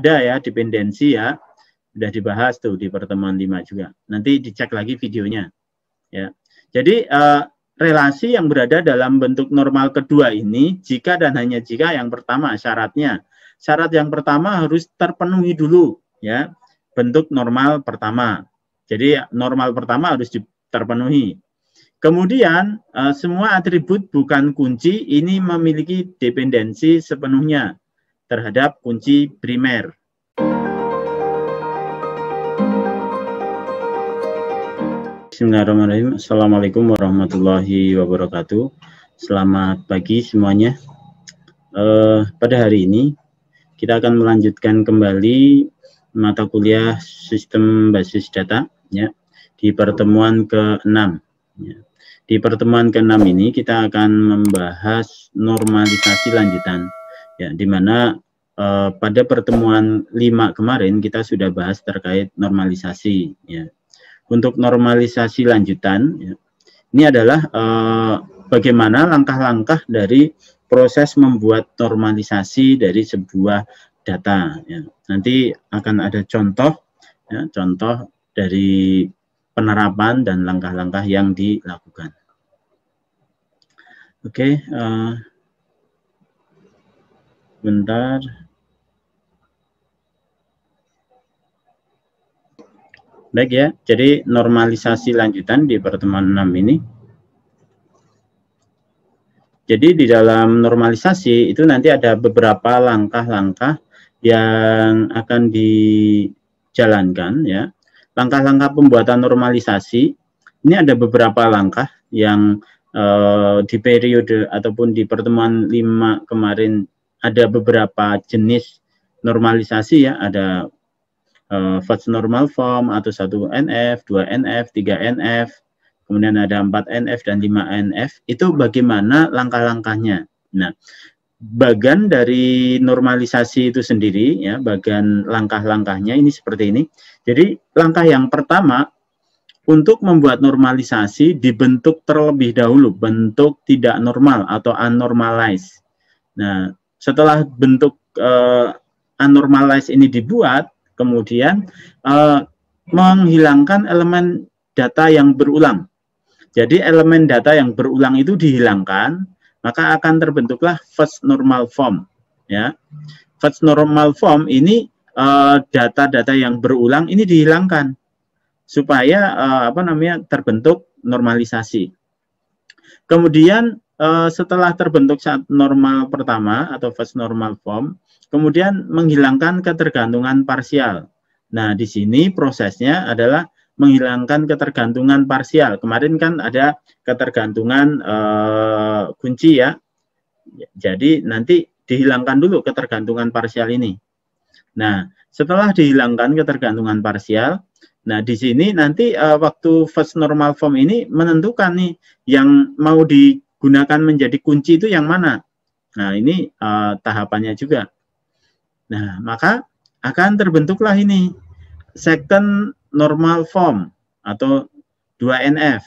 ada ya dependensi ya sudah dibahas tuh di pertemuan 5 juga. Nanti dicek lagi videonya. Ya. Jadi uh, relasi yang berada dalam bentuk normal kedua ini jika dan hanya jika yang pertama syaratnya. Syarat yang pertama harus terpenuhi dulu ya. Bentuk normal pertama. Jadi normal pertama harus terpenuhi. Kemudian uh, semua atribut bukan kunci ini memiliki dependensi sepenuhnya terhadap kunci primer. Bismillahirrahmanirrahim. Assalamualaikum warahmatullahi wabarakatuh. Selamat pagi semuanya. Uh, pada hari ini kita akan melanjutkan kembali mata kuliah sistem basis data ya di pertemuan ke-6. Ya. Di pertemuan ke-6 ini kita akan membahas normalisasi lanjutan ya di mana uh, pada pertemuan 5 kemarin kita sudah bahas terkait normalisasi ya. Untuk normalisasi lanjutan ya, ini adalah uh, bagaimana langkah-langkah dari proses membuat normalisasi dari sebuah data. Ya. Nanti akan ada contoh, ya, contoh dari penerapan dan langkah-langkah yang dilakukan. Oke, okay, uh, eh, Bentar. Baik ya, jadi normalisasi lanjutan di pertemuan 6 ini. Jadi di dalam normalisasi itu nanti ada beberapa langkah-langkah yang akan dijalankan ya. Langkah-langkah pembuatan normalisasi ini ada beberapa langkah yang eh, di periode ataupun di pertemuan 5 kemarin ada beberapa jenis normalisasi ya, ada uh, first normal form atau 1 NF, 2 NF, 3 NF, kemudian ada 4 NF dan 5 NF. Itu bagaimana langkah-langkahnya? Nah, bagan dari normalisasi itu sendiri ya, bagan langkah-langkahnya ini seperti ini. Jadi, langkah yang pertama untuk membuat normalisasi dibentuk terlebih dahulu bentuk tidak normal atau anormalize. Nah, setelah bentuk uh, anormalize ini dibuat, kemudian uh, menghilangkan elemen data yang berulang. Jadi elemen data yang berulang itu dihilangkan, maka akan terbentuklah first normal form. Ya, first normal form ini eh, data-data uh, yang berulang ini dihilangkan supaya uh, apa namanya terbentuk normalisasi. Kemudian Eh, setelah terbentuk saat normal pertama atau first normal form, kemudian menghilangkan ketergantungan parsial. Nah, di sini prosesnya adalah menghilangkan ketergantungan parsial. Kemarin kan ada ketergantungan uh, kunci ya. Jadi nanti dihilangkan dulu ketergantungan parsial ini. Nah, setelah dihilangkan ketergantungan parsial, nah di sini nanti uh, waktu first normal form ini menentukan nih yang mau di gunakan menjadi kunci itu yang mana? Nah, ini uh, tahapannya juga. Nah, maka akan terbentuklah ini second normal form atau 2NF.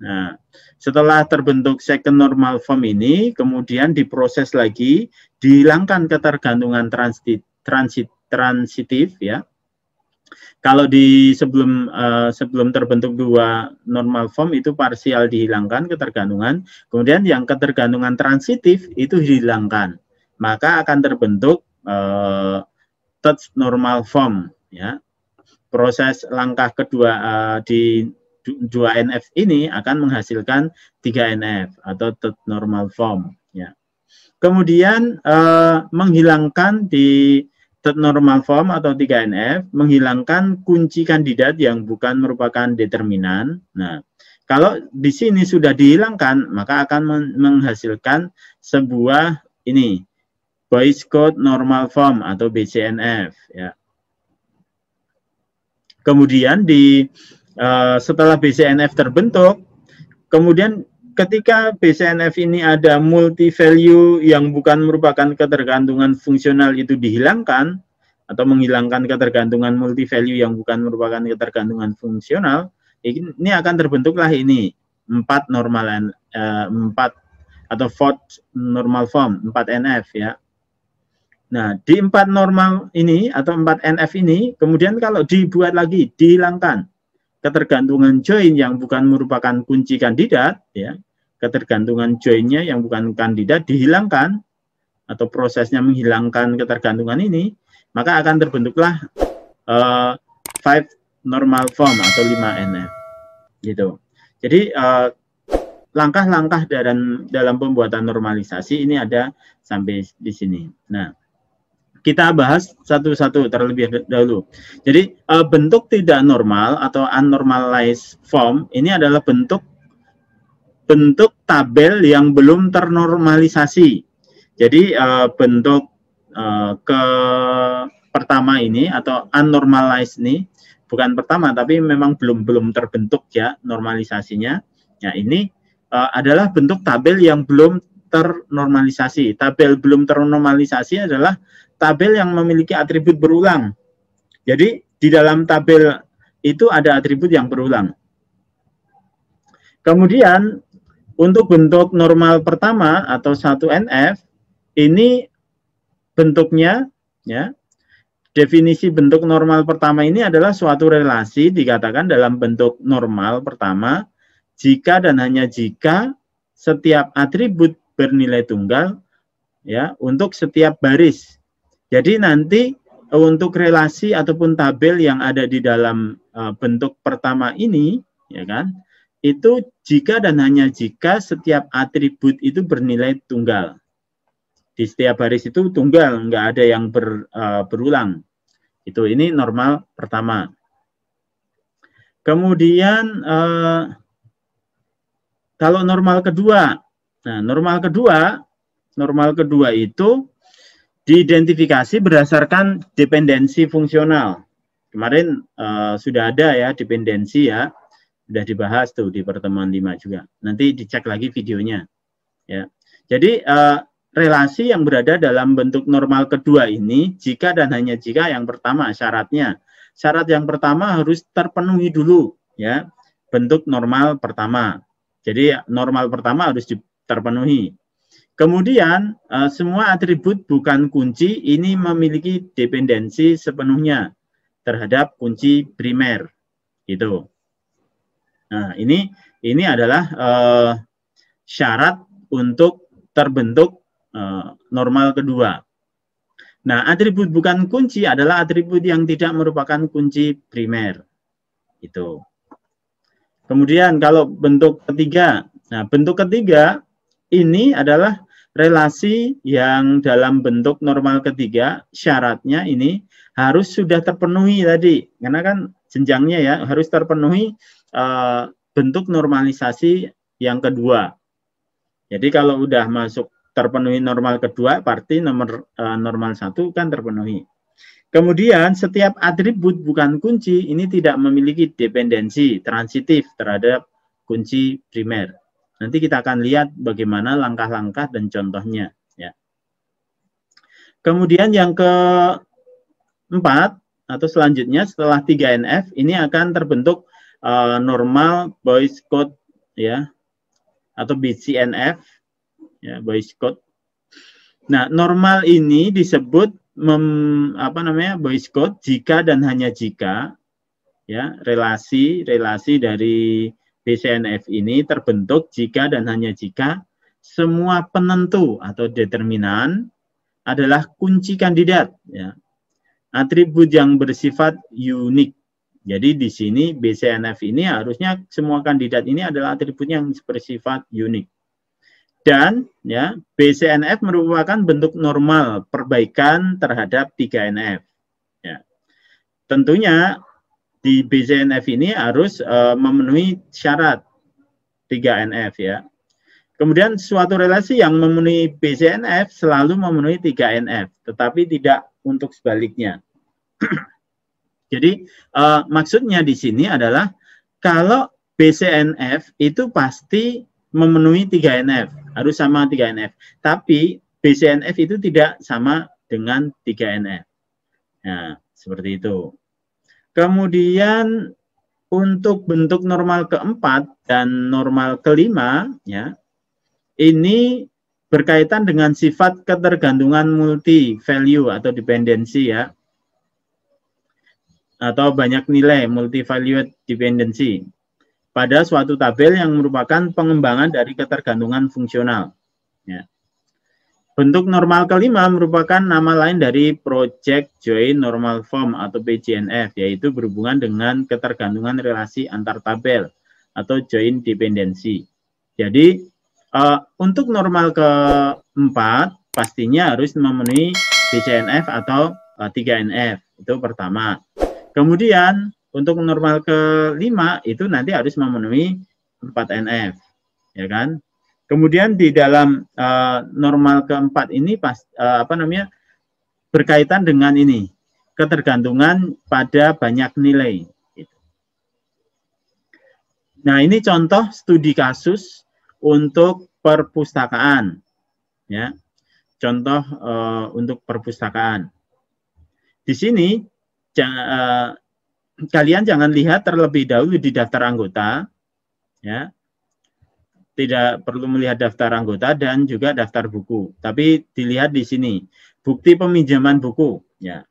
Nah, setelah terbentuk second normal form ini, kemudian diproses lagi, dihilangkan ketergantungan transit, transit transitif ya kalau di sebelum uh, sebelum terbentuk dua normal form itu parsial dihilangkan ketergantungan, kemudian yang ketergantungan transitif itu dihilangkan, maka akan terbentuk uh, eh, touch normal form. Ya, proses langkah kedua uh, di dua nf ini akan menghasilkan tiga nf atau touch normal form. Ya. Kemudian uh, menghilangkan di third normal form atau 3NF menghilangkan kunci kandidat yang bukan merupakan determinan. Nah, kalau di sini sudah dihilangkan, maka akan menghasilkan sebuah ini Boyce Code Normal Form atau BCNF ya. Kemudian di uh, setelah BCNF terbentuk, kemudian ketika BCNF ini ada multi value yang bukan merupakan ketergantungan fungsional itu dihilangkan atau menghilangkan ketergantungan multi value yang bukan merupakan ketergantungan fungsional, ini akan terbentuklah ini empat normal eh, empat atau fourth normal form 4 NF ya. Nah, di empat normal ini atau 4 NF ini kemudian kalau dibuat lagi dihilangkan ketergantungan join yang bukan merupakan kunci kandidat ya ketergantungan joinnya yang bukan kandidat dihilangkan atau prosesnya menghilangkan ketergantungan ini, maka akan terbentuklah uh, five normal form atau 5NF. Gitu. Jadi langkah eh, langkah-langkah dalam dalam pembuatan normalisasi ini ada sampai di sini. Nah, kita bahas satu-satu terlebih dahulu. Jadi eh, bentuk tidak normal atau unnormalized form ini adalah bentuk bentuk tabel yang belum ternormalisasi. Jadi uh, bentuk uh, ke pertama ini atau unnormalized ini bukan pertama tapi memang belum belum terbentuk ya normalisasinya. Ya ini uh, adalah bentuk tabel yang belum ternormalisasi. Tabel belum ternormalisasi adalah tabel yang memiliki atribut berulang. Jadi di dalam tabel itu ada atribut yang berulang. Kemudian untuk bentuk normal pertama atau 1NF ini bentuknya ya. Definisi bentuk normal pertama ini adalah suatu relasi dikatakan dalam bentuk normal pertama jika dan hanya jika setiap atribut bernilai tunggal ya untuk setiap baris. Jadi nanti e, untuk relasi ataupun tabel yang ada di dalam e, bentuk pertama ini ya kan itu jika dan hanya jika setiap atribut itu bernilai tunggal. Di setiap baris itu tunggal, nggak ada yang ber, uh, berulang. Itu ini normal pertama. Kemudian uh, kalau normal kedua, nah normal kedua, normal kedua itu diidentifikasi berdasarkan dependensi fungsional. Kemarin uh, sudah ada ya dependensi ya sudah dibahas tuh di pertemuan 5 juga. Nanti dicek lagi videonya. Ya. Jadi uh, relasi yang berada dalam bentuk normal kedua ini jika dan hanya jika yang pertama syaratnya. Syarat yang pertama harus terpenuhi dulu ya. Bentuk normal pertama. Jadi normal pertama harus terpenuhi. Kemudian eh, semua atribut bukan kunci ini memiliki dependensi sepenuhnya terhadap kunci primer. Gitu. Nah, ini ini adalah uh, syarat untuk terbentuk uh, normal kedua. Nah, atribut bukan kunci adalah atribut yang tidak merupakan kunci primer. Itu. Kemudian kalau bentuk ketiga, nah bentuk ketiga ini adalah relasi yang dalam bentuk normal ketiga syaratnya ini harus sudah terpenuhi tadi karena kan jenjangnya ya harus terpenuhi Eh, bentuk normalisasi yang kedua. Jadi kalau udah masuk terpenuhi normal kedua, parti nomor eh, normal satu kan terpenuhi. Kemudian setiap atribut bukan kunci ini tidak memiliki dependensi transitif terhadap kunci primer. Nanti kita akan lihat bagaimana langkah-langkah dan contohnya. Ya. Kemudian yang keempat atau selanjutnya setelah 3NF ini akan terbentuk uh, normal Boy Scout ya atau BCNF ya Boy Scout. Nah, normal ini disebut mem, apa namanya Boy Scout jika dan hanya jika ya relasi relasi dari BCNF ini terbentuk jika dan hanya jika semua penentu atau determinan adalah kunci kandidat ya. Atribut yang bersifat unik jadi di sini BCNF ini harusnya semua kandidat ini adalah atribut yang bersifat unik. Dan ya BCNF merupakan bentuk normal perbaikan terhadap 3NF. Ya. Tentunya di BCNF ini harus uh, memenuhi syarat 3NF ya. Kemudian suatu relasi yang memenuhi BCNF selalu memenuhi 3NF, tetapi tidak untuk sebaliknya. Jadi uh, maksudnya di sini adalah kalau BCNF itu pasti memenuhi 3NF, harus sama 3NF. Tapi BCNF itu tidak sama dengan 3NF. Nah, ya, seperti itu. Kemudian untuk bentuk normal keempat dan normal kelima ya ini berkaitan dengan sifat ketergantungan multi value atau dependensi ya atau banyak nilai multivalued dependency pada suatu tabel yang merupakan pengembangan dari ketergantungan fungsional. Ya. Bentuk normal kelima merupakan nama lain dari Project Join Normal Form atau PJNF, yaitu berhubungan dengan ketergantungan relasi antar tabel atau join dependency. Jadi, uh, untuk normal keempat, pastinya harus memenuhi PJNF atau uh, eh, 3NF, itu pertama. Kemudian untuk normal kelima itu nanti harus memenuhi 4 NF, ya kan? Kemudian di dalam uh, normal keempat ini pas uh, apa namanya berkaitan dengan ini ketergantungan pada banyak nilai. Gitu. Nah ini contoh studi kasus untuk perpustakaan, ya. Contoh uh, untuk perpustakaan. Di sini jangan, uh, eh, kalian jangan lihat terlebih dahulu di daftar anggota, ya, tidak perlu melihat daftar anggota dan juga daftar buku, tapi dilihat di sini bukti peminjaman buku, ya.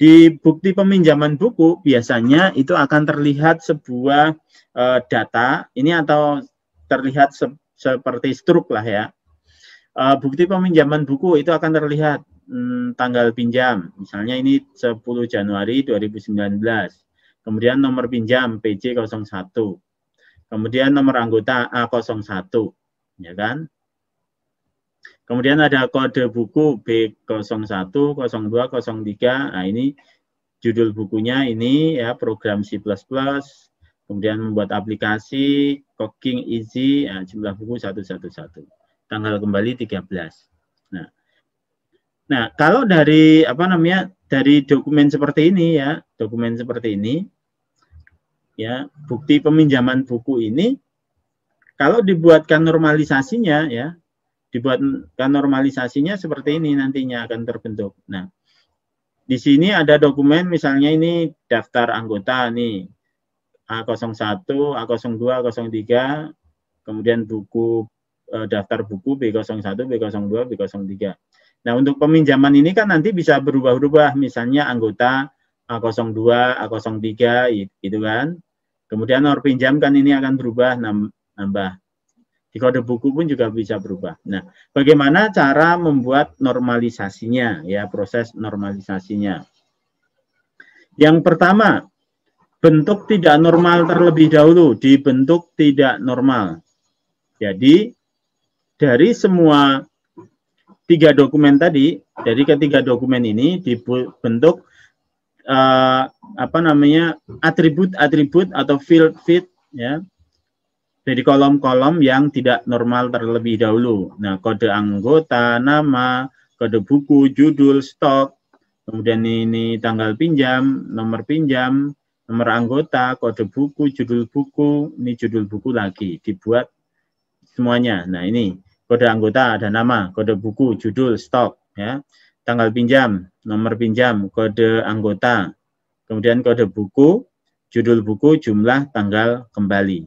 Di bukti peminjaman buku biasanya itu akan terlihat sebuah uh, data ini atau terlihat se seperti struk lah ya. Uh, bukti peminjaman buku itu akan terlihat hmm, tanggal pinjam. Misalnya ini 10 Januari 2019. Kemudian nomor pinjam PJ01. Kemudian nomor anggota A01, ya kan? Kemudian ada kode buku B01, 02, 03. Nah, ini judul bukunya ini ya program C++, kemudian membuat aplikasi, cooking easy, ya, jumlah buku 111. Tanggal kembali 13. Nah, kalau dari apa namanya dari dokumen seperti ini ya, dokumen seperti ini ya, bukti peminjaman buku ini kalau dibuatkan normalisasinya ya, dibuatkan normalisasinya seperti ini nantinya akan terbentuk. Nah, di sini ada dokumen misalnya ini daftar anggota nih. A01, A02, A03, kemudian buku eh, daftar buku B01, B02, B03. Nah, untuk peminjaman ini kan nanti bisa berubah-ubah, misalnya anggota A02, A03 gitu kan. Kemudian nomor pinjam kan ini akan berubah nambah. Di kode buku pun juga bisa berubah. Nah, bagaimana cara membuat normalisasinya ya, proses normalisasinya. Yang pertama, bentuk tidak normal terlebih dahulu, dibentuk tidak normal. Jadi dari semua tiga dokumen tadi dari ketiga dokumen ini dibentuk uh, apa namanya atribut-atribut atau field fit ya dari kolom-kolom yang tidak normal terlebih dahulu. Nah, kode anggota, nama, kode buku, judul, stok, kemudian ini tanggal pinjam, nomor pinjam, nomor anggota, kode buku, judul buku, ini judul buku lagi dibuat semuanya. Nah, ini kode anggota ada nama, kode buku, judul, stok, ya, tanggal pinjam, nomor pinjam, kode anggota, kemudian kode buku, judul buku, jumlah, tanggal kembali.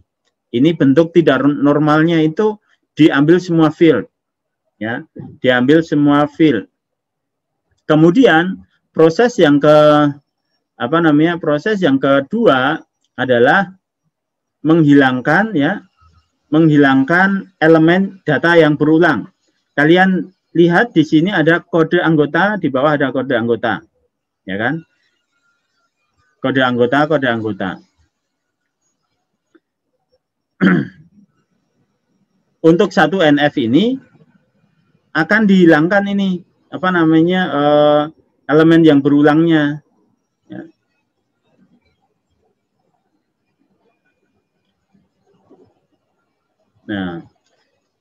Ini bentuk tidak normalnya itu diambil semua field, ya, diambil semua field. Kemudian proses yang ke apa namanya proses yang kedua adalah menghilangkan ya menghilangkan elemen data yang berulang. Kalian lihat di sini ada kode anggota, di bawah ada kode anggota. Ya kan? Kode anggota, kode anggota. Untuk satu NF ini akan dihilangkan ini apa namanya eh, elemen yang berulangnya Nah,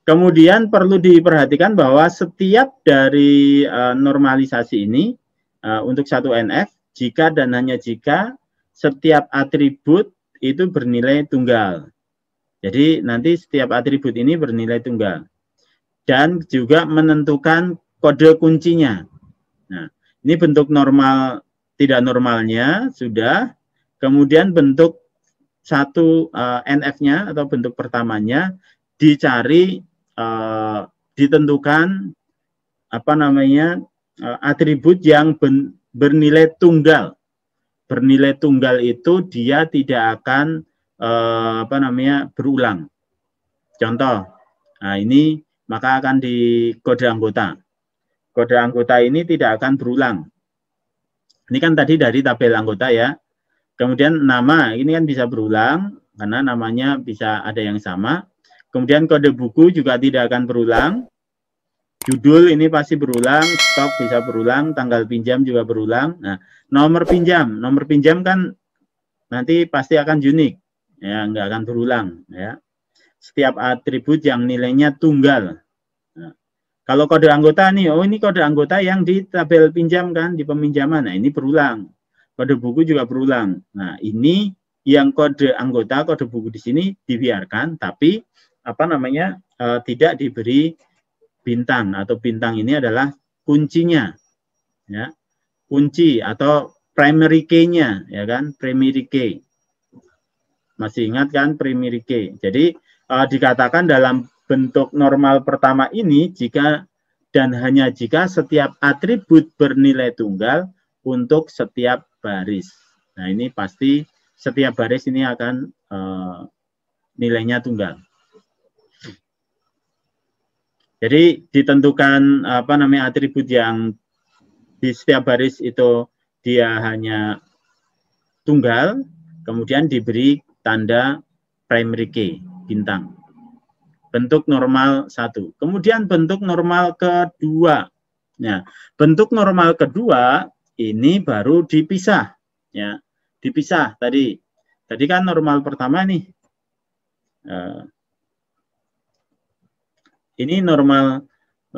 kemudian perlu diperhatikan bahwa setiap dari uh, normalisasi ini uh, untuk satu NF jika dan hanya jika setiap atribut itu bernilai tunggal. Jadi nanti setiap atribut ini bernilai tunggal dan juga menentukan kode kuncinya. Nah, ini bentuk normal tidak normalnya sudah, kemudian bentuk satu uh, eh, NF-nya atau bentuk pertamanya dicari uh, ditentukan apa namanya uh, atribut yang ben, bernilai tunggal. Bernilai tunggal itu dia tidak akan uh, apa namanya berulang. Contoh, nah ini maka akan di kode anggota. Kode anggota ini tidak akan berulang. Ini kan tadi dari tabel anggota ya. Kemudian nama, ini kan bisa berulang karena namanya bisa ada yang sama. Kemudian kode buku juga tidak akan berulang. Judul ini pasti berulang, stok bisa berulang, tanggal pinjam juga berulang. Nah, nomor pinjam, nomor pinjam kan nanti pasti akan unik, ya nggak akan berulang, ya. Setiap atribut yang nilainya tunggal. Nah, kalau kode anggota nih, oh ini kode anggota yang di tabel pinjam kan, di peminjaman, nah ini berulang kode buku juga berulang. Nah, ini yang kode anggota kode buku di sini dibiarkan tapi apa namanya e, tidak diberi bintang atau bintang ini adalah kuncinya ya kunci atau primary key-nya ya kan primary key masih ingat kan primary key jadi e, dikatakan dalam bentuk normal pertama ini jika dan hanya jika setiap atribut bernilai tunggal untuk setiap baris. Nah, ini pasti setiap baris ini akan e, nilainya tunggal. Jadi ditentukan apa namanya atribut yang di setiap baris itu dia hanya tunggal, kemudian diberi tanda primary key bintang. Bentuk normal satu. Kemudian bentuk normal kedua. Nah, bentuk normal kedua ini baru dipisah ya dipisah tadi tadi kan normal pertama nih eh, ini normal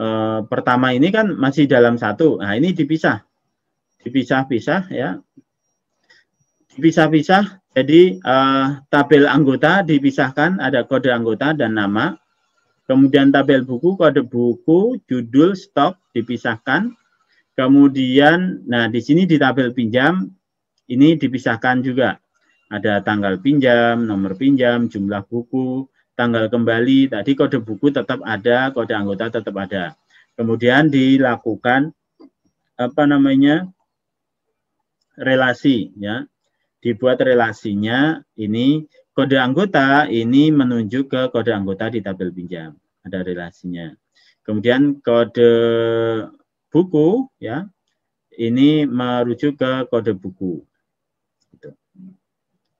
eh, pertama ini kan masih dalam satu nah ini dipisah dipisah-pisah ya dipisah-pisah jadi eh, tabel anggota dipisahkan ada kode anggota dan nama kemudian tabel buku kode buku judul stok dipisahkan Kemudian, nah di sini di tabel pinjam ini dipisahkan juga. Ada tanggal pinjam, nomor pinjam, jumlah buku, tanggal kembali. Tadi kode buku tetap ada, kode anggota tetap ada. Kemudian dilakukan apa namanya relasi ya. Dibuat relasinya ini kode anggota ini menunjuk ke kode anggota di tabel pinjam. Ada relasinya. Kemudian kode buku ya ini merujuk ke kode buku gitu.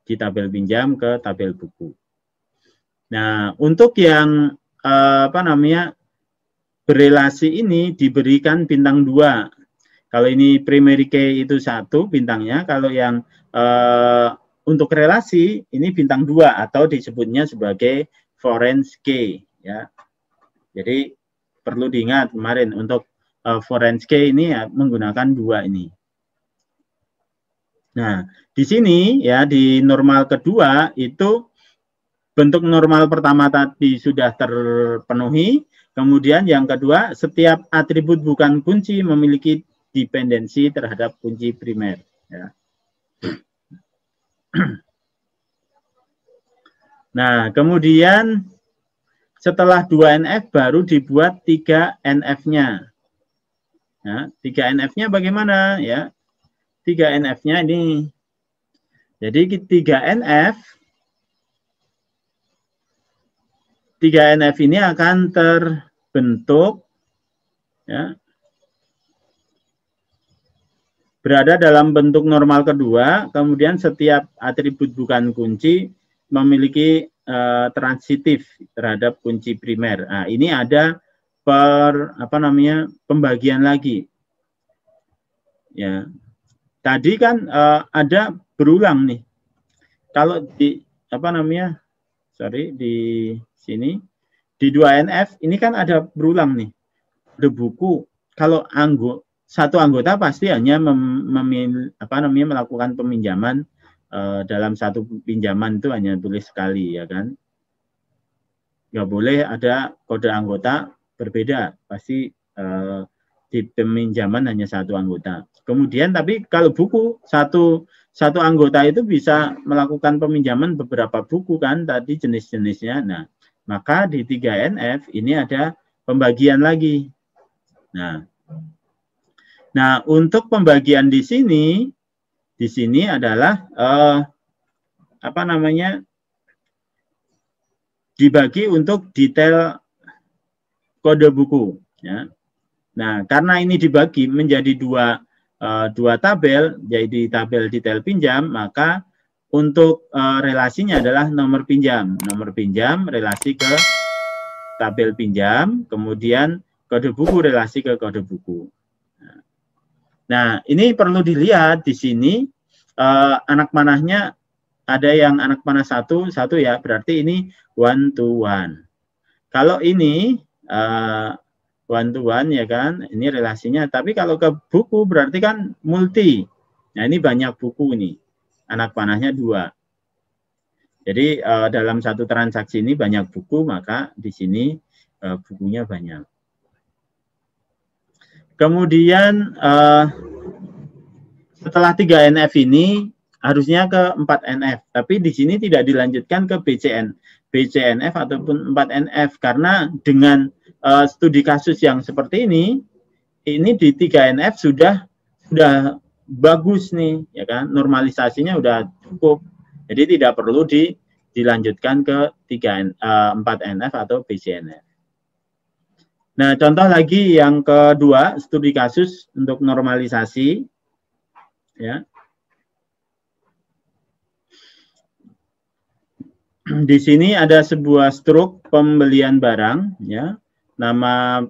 di tabel pinjam ke tabel buku nah untuk yang eh, apa namanya berelasi ini diberikan bintang dua kalau ini primary key itu satu bintangnya kalau yang eh, untuk relasi ini bintang dua atau disebutnya sebagai foreign key ya jadi perlu diingat kemarin untuk uh, ini ya menggunakan dua ini. Nah, di sini ya di normal kedua itu bentuk normal pertama tadi sudah terpenuhi, kemudian yang kedua setiap atribut bukan kunci memiliki dependensi terhadap kunci primer ya. Nah, kemudian setelah 2NF baru dibuat 3NF-nya. Ya, 3NF-nya bagaimana ya? 3NF-nya ini. Jadi 3NF 3NF ini akan terbentuk ya, berada dalam bentuk normal kedua, kemudian setiap atribut bukan kunci memiliki uh, transitif terhadap kunci primer. Nah, ini ada per apa namanya pembagian lagi. Ya, tadi kan uh, ada berulang nih. Kalau di apa namanya, sorry di sini di 2NF ini kan ada berulang nih. Ada buku. Kalau anggota satu anggota pasti hanya mem, memil, apa namanya melakukan peminjaman uh, dalam satu pinjaman itu hanya tulis sekali ya kan nggak boleh ada kode anggota berbeda pasti uh, di peminjaman hanya satu anggota kemudian tapi kalau buku satu satu anggota itu bisa melakukan peminjaman beberapa buku kan tadi jenis-jenisnya nah maka di 3NF ini ada pembagian lagi nah nah untuk pembagian di sini di sini adalah uh, apa namanya dibagi untuk detail kode buku. Ya. Nah, karena ini dibagi menjadi dua, uh, dua tabel, jadi tabel detail pinjam, maka untuk uh, relasinya adalah nomor pinjam. Nomor pinjam relasi ke tabel pinjam, kemudian kode buku relasi ke kode buku. Nah, ini perlu dilihat di sini uh, anak panahnya ada yang anak panah satu satu ya berarti ini one to one. Kalau ini uh, eh, one to one ya kan ini relasinya tapi kalau ke buku berarti kan multi nah ini banyak buku nih anak panahnya dua jadi uh, dalam satu transaksi ini banyak buku maka di sini uh, bukunya banyak kemudian uh, setelah 3 NF ini harusnya ke 4 NF tapi di sini tidak dilanjutkan ke BCN BCNF ataupun 4 NF karena dengan Eh, studi kasus yang seperti ini ini di 3NF sudah sudah bagus nih ya kan normalisasinya udah cukup jadi tidak perlu di dilanjutkan ke 3 uh, 4NF atau BCNF. Nah, contoh lagi yang kedua, studi kasus untuk normalisasi ya. Di sini ada sebuah struk pembelian barang ya nama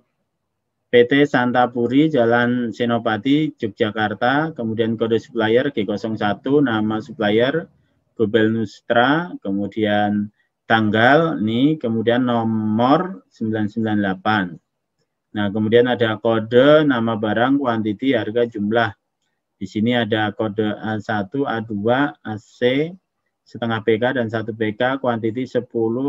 PT Santapuri Jalan Senopati Yogyakarta, kemudian kode supplier G01, nama supplier Gobel Nustra, kemudian tanggal nih, kemudian nomor 998. Nah, kemudian ada kode nama barang, kuantiti, harga, jumlah. Di sini ada kode A1, A2, AC, setengah PK dan 1 PK, kuantiti 10,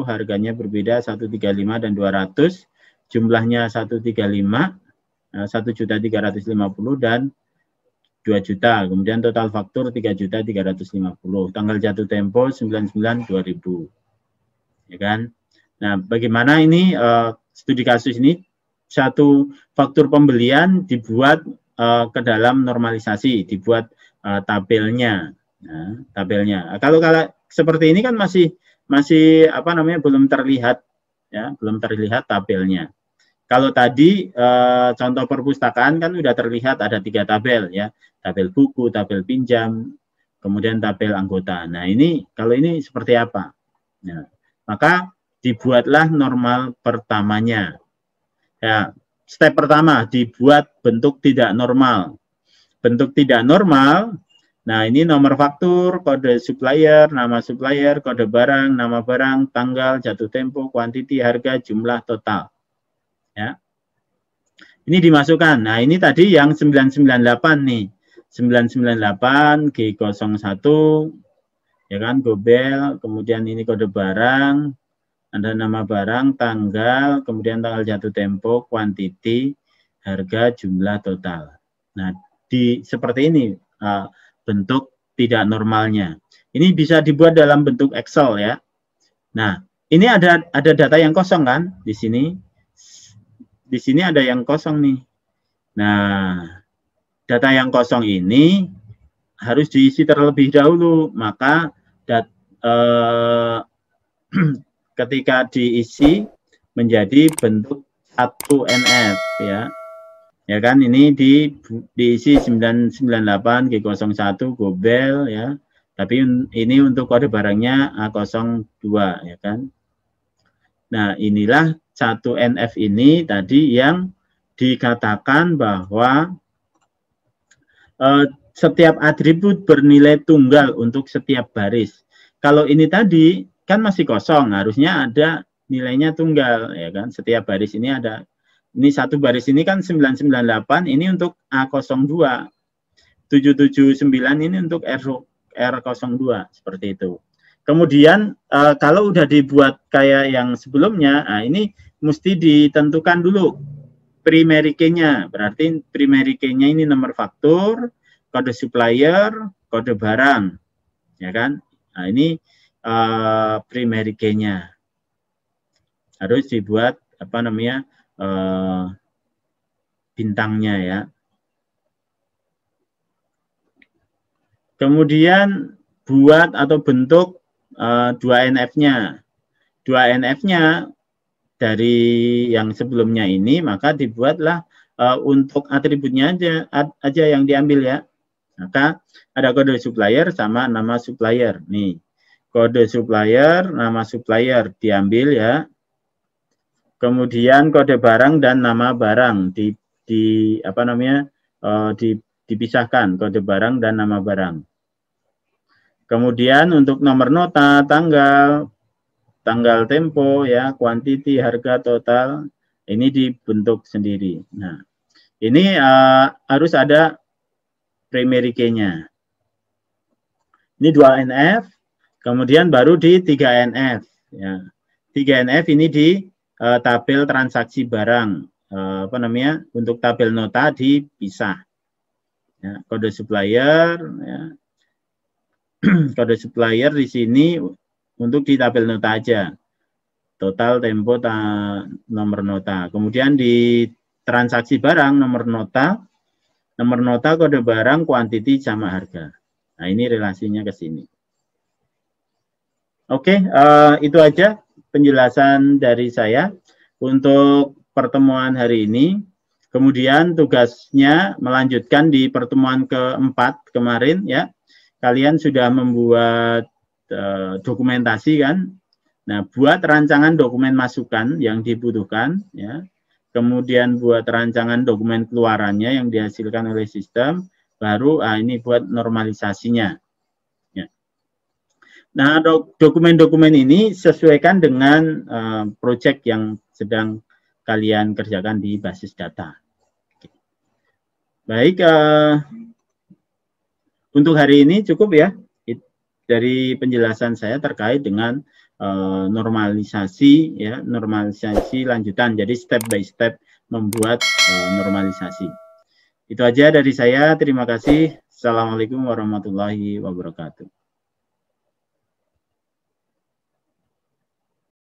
harganya berbeda 135 dan 200 jumlahnya 135 1 eh, juta 350 dan 2 juta, kemudian total faktur 3 juta 350. tanggal jatuh tempo 99 2000, Ya kan? Nah, bagaimana ini uh, studi kasus ini satu faktur pembelian dibuat uh, ke dalam normalisasi, dibuat uh, tabelnya. Nah, tabelnya. kalau kalau seperti ini kan masih masih apa namanya belum terlihat ya belum terlihat tabelnya. Kalau tadi e, contoh perpustakaan kan sudah terlihat ada tiga tabel ya, tabel buku, tabel pinjam, kemudian tabel anggota. Nah ini kalau ini seperti apa? Ya, maka dibuatlah normal pertamanya. Ya, step pertama dibuat bentuk tidak normal. Bentuk tidak normal Nah, ini nomor faktur, kode supplier, nama supplier, kode barang, nama barang, tanggal, jatuh tempo, kuantiti, harga, jumlah total. Ya. Ini dimasukkan. Nah, ini tadi yang 998 nih. 998 G01 ya kan gobel, kemudian ini kode barang, ada nama barang, tanggal, kemudian tanggal jatuh tempo, kuantiti, harga, jumlah total. Nah, di seperti ini uh, bentuk tidak normalnya. Ini bisa dibuat dalam bentuk Excel ya. Nah, ini ada ada data yang kosong kan di sini. Di sini ada yang kosong nih. Nah, data yang kosong ini harus diisi terlebih dahulu. Maka dat, eh, ketika diisi menjadi bentuk 1NF ya ya kan ini di diisi 998 G01 Gobel ya tapi ini untuk kode barangnya A02 ya kan nah inilah satu NF ini tadi yang dikatakan bahwa eh, setiap atribut bernilai tunggal untuk setiap baris kalau ini tadi kan masih kosong harusnya ada nilainya tunggal ya kan setiap baris ini ada ini satu baris ini kan 998, ini untuk A02. 779 ini untuk R, 02 seperti itu. Kemudian uh, kalau udah dibuat kayak yang sebelumnya, nah ini mesti ditentukan dulu primary key-nya. Berarti primary key-nya ini nomor faktur, kode supplier, kode barang. Ya kan? Nah, ini uh, primary key-nya. Harus dibuat apa namanya? Eh, bintangnya ya. Kemudian buat atau bentuk eh, dua uh, NF-nya. Dua NF-nya dari yang sebelumnya ini maka dibuatlah uh, untuk atributnya aja aja yang diambil ya. Maka ada kode supplier sama nama supplier. Nih, kode supplier, nama supplier diambil ya kemudian kode barang dan nama barang di di apa namanya uh, di, dipisahkan kode barang dan nama barang. Kemudian untuk nomor nota, tanggal, tanggal tempo, ya, kuantiti, harga total, ini dibentuk sendiri. Nah, ini uh, harus ada primary key-nya. Ini 2NF, kemudian baru di 3NF. Ya. 3NF ini di uh, tabel transaksi barang uh, apa namanya untuk tabel nota dipisah ya, kode supplier ya. kode supplier di sini untuk di tabel nota aja total tempo ta, nomor nota kemudian di transaksi barang nomor nota nomor nota kode barang quantity sama harga nah ini relasinya ke sini Oke, okay, uh, eh, itu aja penjelasan dari saya untuk pertemuan hari ini. Kemudian tugasnya melanjutkan di pertemuan keempat kemarin ya. Kalian sudah membuat e, dokumentasi kan? Nah, buat rancangan dokumen masukan yang dibutuhkan ya. Kemudian buat rancangan dokumen keluarannya yang dihasilkan oleh sistem, baru ah ini buat normalisasinya. Nah, dokumen-dokumen ini sesuaikan dengan uh, eh, proyek yang sedang kalian kerjakan di basis data. Oke. Baik, uh, untuk hari ini cukup ya dari penjelasan saya terkait dengan uh, normalisasi ya, normalisasi lanjutan. Jadi step by step membuat uh, normalisasi. Itu aja dari saya. Terima kasih. Assalamualaikum warahmatullahi wabarakatuh.